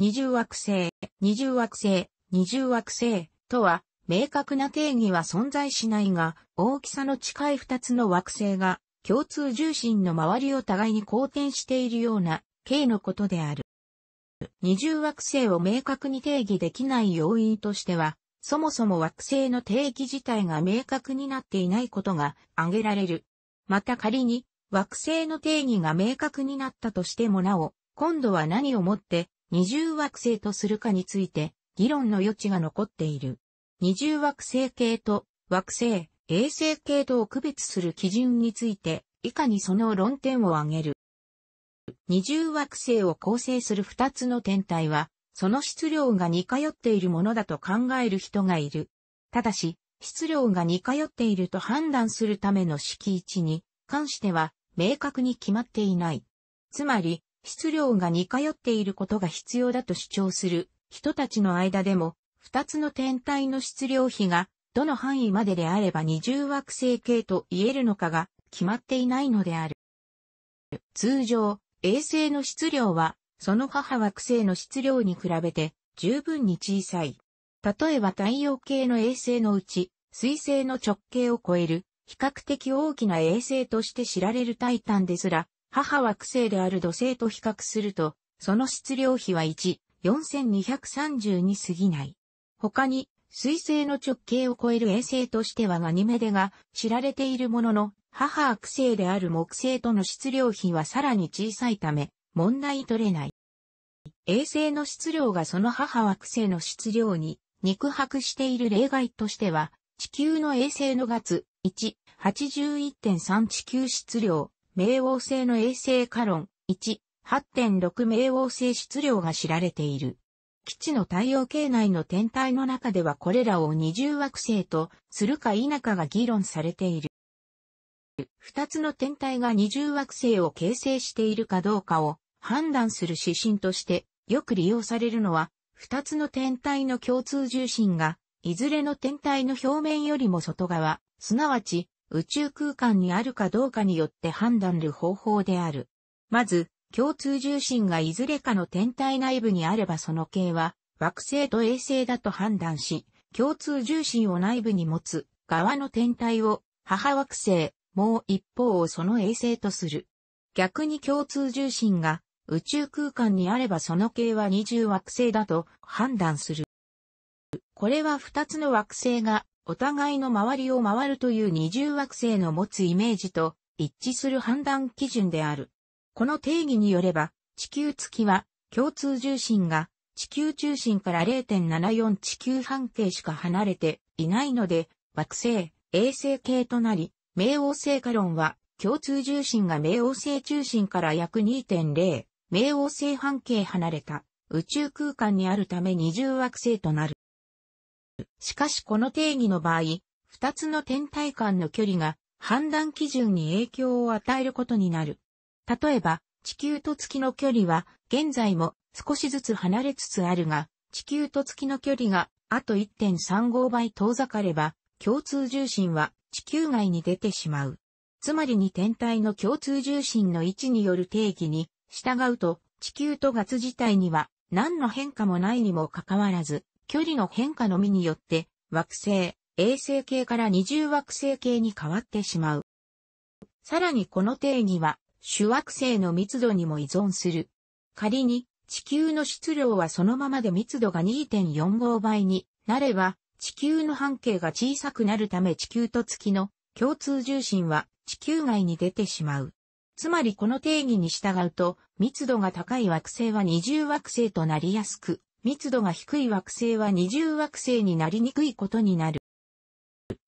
二重惑星、二重惑星、二重惑星とは、明確な定義は存在しないが、大きさの近い二つの惑星が、共通重心の周りを互いに交転しているような、形のことである。二重惑星を明確に定義できない要因としては、そもそも惑星の定義自体が明確になっていないことが挙げられる。また仮に、惑星の定義が明確になったとしてもなお、今度は何をもって二重惑星とするかについて議論の余地が残っている。二重惑星系と惑星、衛星系とを区別する基準について以下にその論点を挙げる。二重惑星を構成する二つの天体は、その質量が似通っているものだと考える人がいる。ただし、質量が似通っていると判断するための式位置に関しては明確に決まっていない。つまり、質量が似通っていることが必要だと主張する人たちの間でも、二つの天体の質量比が、どの範囲までであれば二重惑星系と言えるのかが決まっていないのである。通常、衛星の質量は、その母惑星の質量に比べて十分に小さい。例えば太陽系の衛星のうち、水星の直径を超える比較的大きな衛星として知られるタイタンですら、母は苦性である土星と比較すると、その質量比は1、4230に過ぎない。他に、水星の直径を超える衛星としてはガニメデが知られているものの、母は苦性である木星との質量比はさらに小さいため、問題取れない。衛星の質量がその母惑星の質量に肉薄している例外としては、地球の衛星の月1、81.3地球質量、冥王星の衛星カロン1、8.6冥王星質量が知られている。基地の太陽系内の天体の中ではこれらを二重惑星とするか否かが議論されている。二つの天体が二重惑星を形成しているかどうかを判断する指針としてよく利用されるのは、二つの天体の共通重心が、いずれの天体の表面よりも外側、すなわち宇宙空間にあるかどうかによって判断る方法である。まず、共通重心がいずれかの天体内部にあればその系は惑星と衛星だと判断し、共通重心を内部に持つ側の天体を母惑星、もう一方をその衛星とする。逆に共通重心が宇宙空間にあればその系は二重惑星だと判断する。これは二つの惑星がお互いの周りを回るという二重惑星の持つイメージと一致する判断基準である。この定義によれば、地球月は共通重心が地球中心から0.74地球半径しか離れていないので、惑星、衛星系となり、冥王星化論は共通重心が冥王星中心から約2.0、冥王星半径離れた宇宙空間にあるため二重惑星となる。しかしこの定義の場合、二つの天体間の距離が判断基準に影響を与えることになる。例えば、地球と月の距離は現在も少しずつ離れつつあるが、地球と月の距離があと1.35倍遠ざかれば、共通重心は地球外に出てしまう。つまりに天体の共通重心の位置による定義に従うと、地球と月自体には何の変化もないにもかかわらず、距離の変化のみによって、惑星、衛星系から二重惑星系に変わってしまう。さらにこの定義は、主惑星の密度にも依存する。仮に、地球の質量はそのままで密度が2.45倍になれば、地球の半径が小さくなるため地球と月の共通重心は地球外に出てしまう。つまりこの定義に従うと、密度が高い惑星は二重惑星となりやすく、密度が低い惑星は二重惑星になりにくいことになる。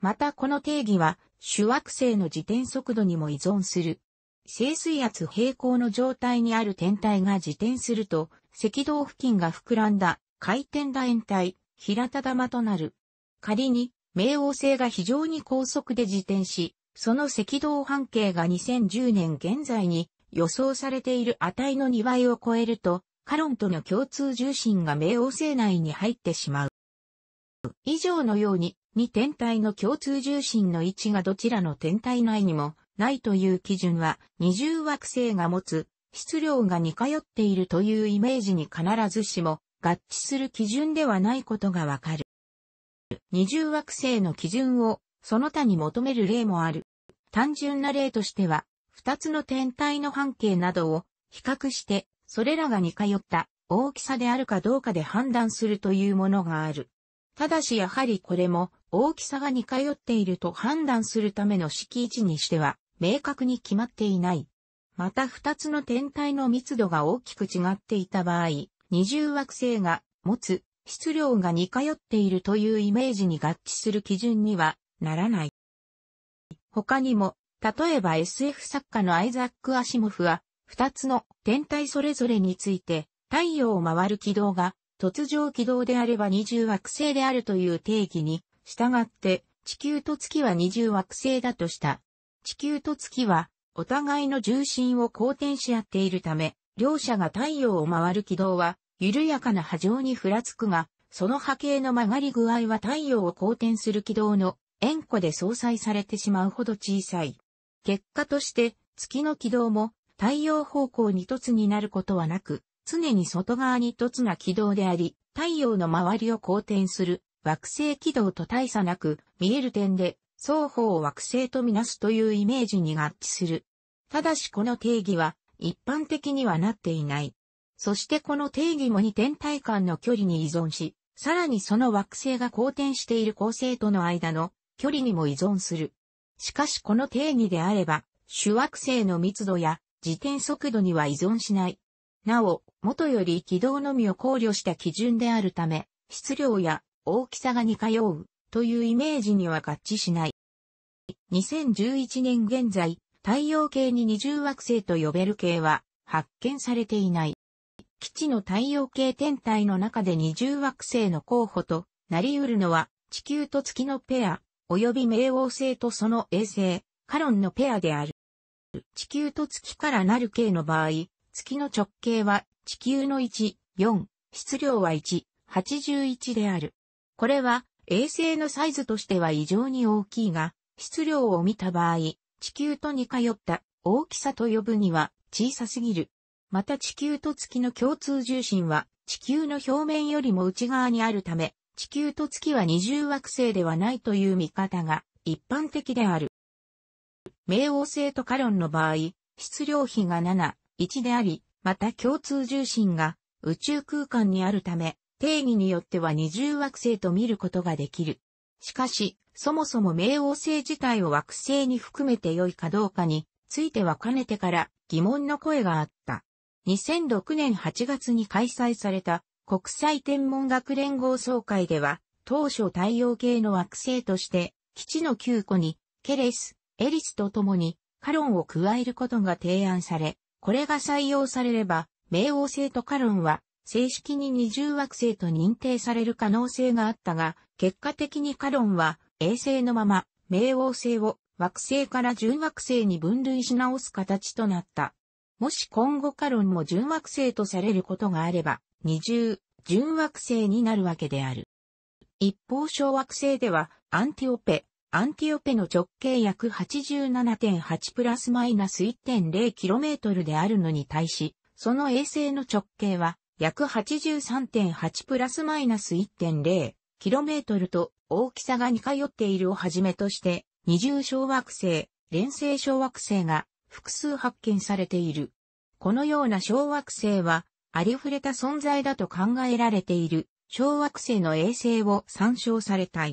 またこの定義は、主惑星の自転速度にも依存する。静水圧平行の状態にある天体が自転すると、赤道付近が膨らんだ回転楕円体、平田玉となる。仮に、冥王星が非常に高速で自転し、その赤道半径が2010年現在に予想されている値の2倍を超えると、カロンとの共通重心が冥王星内に入ってしまう。以上のように、2天体の共通重心の位置がどちらの天体内にもないという基準は、二重惑星が持つ質量が似通っているというイメージに必ずしも合致する基準ではないことがわかる。二重惑星の基準をその他に求める例もある。単純な例としては、二つの天体の半径などを比較してそれらが似通った大きさであるかどうかで判断するというものがある。ただしやはりこれも大きさが似通っていると判断するための式位置にしては明確に決まっていない。また二つの天体の密度が大きく違っていた場合、二重惑星が持つ質量が似通っているというイメージに合致する基準にはならない。他にも、例えば SF 作家のアイザック・アシモフは二つの天体それぞれについて、太陽を回る軌道が突上軌道であれば二重惑星であるという定義に、従って地球と月は二重惑星だとした。地球と月はお互いの重心を交転し合っているため、両者が太陽を回る軌道は緩やかな波状にふらつくが、その波形の曲がり具合は太陽を交転する軌道の円弧で相殺されてしまうほど小さい。結果として月の軌道も太陽方向に凸になることはなく、常に外側に凸な軌道であり、太陽の周りを公転する惑星軌道と大差なく、見える点で双方を惑星とみなすというイメージに合致する。ただしこの定義は一般的にはなっていない。そしてこの定義も二天体間の距離に依存し、さらにその惑星が公転している恒星との間の距離にも依存する。しかしこの定義であれば、主惑星の密度や自転速度には依存しない。なお、元より軌道のみを考慮した基準であるため、質量や大きさが似通うというイメージには合致しない。2011年現在、太陽系に二重惑星と呼べる系は発見されていない。基地の太陽系天体の中で二重惑星の候補となり得るのは地球と月のペア、及び冥王星とその衛星、カロンのペアである。地球と月からなる系の場合、月の直径は地球の1、4、質量は1、81である。これは衛星のサイズとしては異常に大きいが、質量を見た場合、地球と似通った大きさと呼ぶには小さすぎる。また地球と月の共通重心は地球の表面よりも内側にあるため、地球と月は二重惑星ではないという見方が一般的である。冥王星とカロンの場合、質量比が7、1であり、また共通重心が宇宙空間にあるため、定義によっては二重惑星と見ることができる。しかし、そもそも冥王星自体を惑星に含めて良いかどうかについてはかねてから疑問の声があった。2006年8月に開催された国際天文学連合総会では、当初太陽系の惑星として、基地の9個に、ケレス、エリスと共にカロンを加えることが提案され、これが採用されれば、冥王星とカロンは正式に二重惑星と認定される可能性があったが、結果的にカロンは衛星のまま冥王星を惑星から準惑星に分類し直す形となった。もし今後カロンも準惑星とされることがあれば、二重、準惑星になるわけである。一方小惑星ではアンティオペ、アンティオペの直径約87.8プラスマイナス1 0トルであるのに対し、その衛星の直径は約83.8プラスマイナス1 0トルと大きさが似通っているをはじめとして、二重小惑星、連星小惑星が複数発見されている。このような小惑星は、ありふれた存在だと考えられている小惑星の衛星を参照されたい。